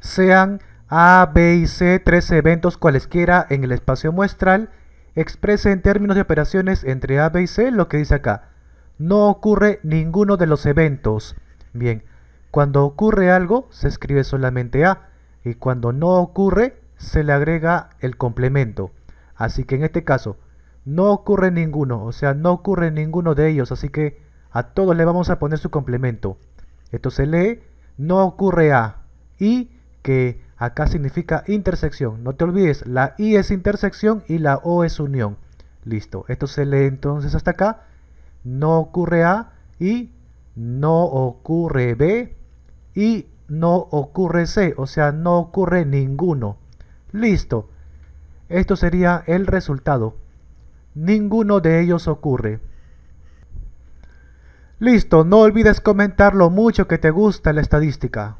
sean A, B y C tres eventos cualesquiera en el espacio muestral, exprese en términos de operaciones entre A, B y C lo que dice acá. No ocurre ninguno de los eventos. Bien, cuando ocurre algo se escribe solamente A y cuando no ocurre se le agrega el complemento. Así que en este caso no ocurre ninguno, o sea, no ocurre ninguno de ellos, así que a todos le vamos a poner su complemento. Esto se lee, no ocurre A y que acá significa intersección. No te olvides, la I es intersección y la O es unión. Listo, esto se lee entonces hasta acá. No ocurre A y no ocurre B y no ocurre C, o sea, no ocurre ninguno. Listo, esto sería el resultado. Ninguno de ellos ocurre. Listo, no olvides comentar lo mucho que te gusta la estadística.